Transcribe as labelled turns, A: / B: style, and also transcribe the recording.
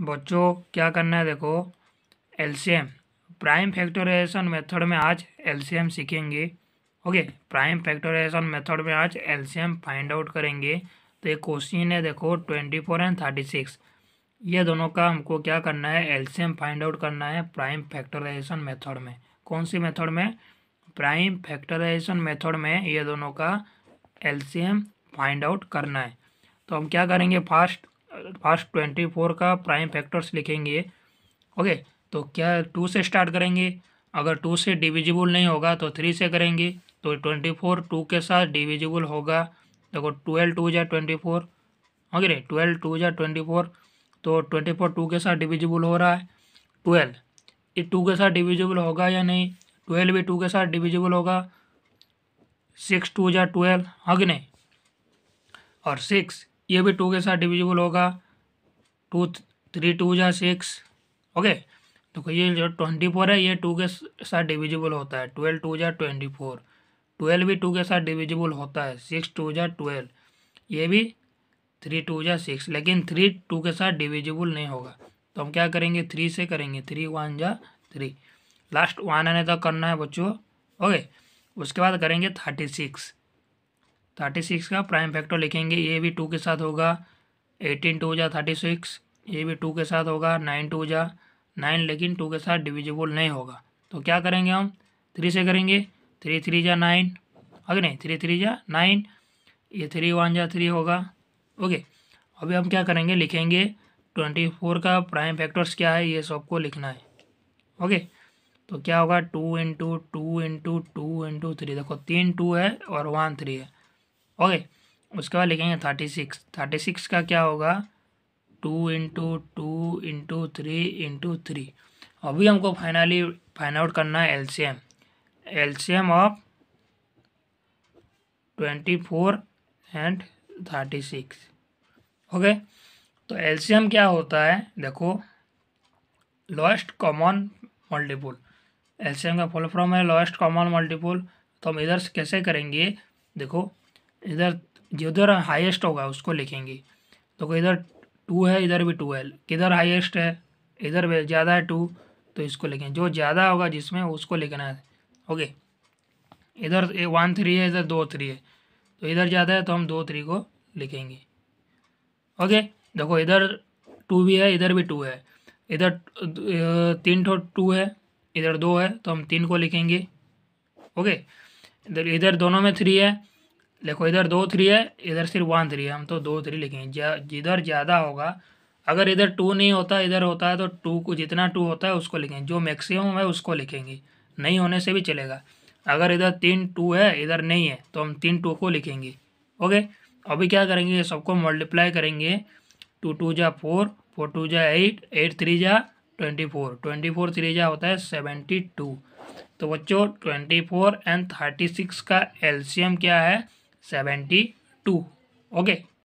A: बच्चों क्या करना है देखो एलसीएम प्राइम फैक्टोराइजेशन मेथड में आज एलसीएम सीखेंगे ओके प्राइम फैक्टोराइजेशन मेथड में आज एलसीएम फाइंड आउट करेंगे तो ये क्वेश्चन है देखो twenty four and thirty six ये दोनों का हमको क्या करना है एलसीएम फाइंड आउट करना है प्राइम फैक्टोराइजेशन मेथड में कौन सी मेथड में प्राइम फैक्टोराइजेशन मेथड में ये दोनों का एलसीएम फाइंड आउट करना है तो हम क्या करेंगे फर्स्ट फास्ट ट्वेंटी फोर का प्राइम फैक्टर्स लिखेंगे ओके तो क्या टू से स्टार्ट करेंगे अगर टू से डिविजिबल नहीं होगा तो थ्री से करेंगे तो ट्वेंटी फोर टू के साथ डिविजिबल होगा देखो ट्वेल्व टू या twenty four okay twelve two या ट्वेंटी फोर तो ट्वेंटी फोर टू के साथ डिविजिबल हो रहा है ट्वेल्व ये टू के साथ डिविजिबल होगा या नहीं ट्वेल्व भी टू के साथ डिविजिबल होगा सिक्स टू या ट्वेल्व हग नहीं और सिक्स ये भी टू के साथ डिविजिबल होगा टू थ्री टू या सिक्स ओके देखो ये जो ट्वेंटी फोर है ये टू के साथ डिविजिबल होता है ट्वेल्व टू या ट्वेंटी फोर ट्वेल्व भी टू के साथ डिविजिबल होता है सिक्स टू या ट्वेल्व ये भी थ्री टू या सिक्स लेकिन थ्री टू के साथ डिविजिबल नहीं होगा तो हम क्या करेंगे थ्री से करेंगे थ्री वन या थ्री लास्ट वन आने तक करना है बच्चों ओके उसके बाद करेंगे थर्टी सिक्स थर्टी सिक्स का प्राइम फैक्टर लिखेंगे ये भी टू के साथ होगा एटीन टू जा थर्टी सिक्स ये भी टू के साथ होगा नाइन टू जा नाइन लेकिन टू के साथ डिविजिबल नहीं होगा तो क्या करेंगे हम थ्री से करेंगे थ्री थ्री जा नाइन अगर नहीं थ्री थ्री जा नाइन ये थ्री वन जा थ्री होगा ओके अभी हम क्या करेंगे लिखेंगे ट्वेंटी फोर का प्राइम फैक्टर्स क्या है ये सबको लिखना है ओके तो क्या होगा two into two into two into three देखो तीन टू है और वन थ्री है ओके उसके बाद लिखेंगे थर्टी सिक्स थर्टी सिक्स का क्या होगा two into two into three into three अभी हमको फाइनली फाइंड आउट करना है C M of twenty four and thirty six okay तो एम क्या होता है देखो लोएस्ट कॉमन मल्टीपुल एम का फुल फॉर्म है लोएस्ट कॉमन मल्टीपुल तो हम इधर से कैसे करेंगे देखो इधर जिधर हाईएस्ट होगा उसको लिखेंगे तो इधर टू है इधर भी टू है किधर हाईएस्ट है इधर ज़्यादा है टू तो इसको लिखें जो ज़्यादा होगा जिसमें उसको लिखना है ओके इधर वन थ्री है इधर दो थ्री है तो इधर ज़्यादा है तो हम दो थ्री को लिखेंगे ओके देखो इधर टू भी है इधर भी टू है इधर तीन ठो टू है इधर दो है तो हम तीन को लिखेंगे ओके इधर इधर दोनों में थ्री है देखो इधर दो थ्री है इधर सिर्फ वन थ्री है हम तो दो थ्री लिखेंगे जिधर ज़्यादा होगा अगर इधर टू नहीं होता इधर होता है तो टू को जितना टू होता है उसको लिखेंगे जो मैक्सिमम है उसको लिखेंगे नहीं होने से भी चलेगा अगर इधर तीन टू है इधर नहीं है तो हम तीन टू को लिखेंगे ओके अभी क्या करेंगे सबको मल्टीप्लाई करेंगे टू टू जा फोर फोर टू जा एट एट थ्री जा twenty four twenty four three जा होता है सेवेंटी टू तो बच्चों twenty four and thirty six का एलसीएम क्या है 72 okay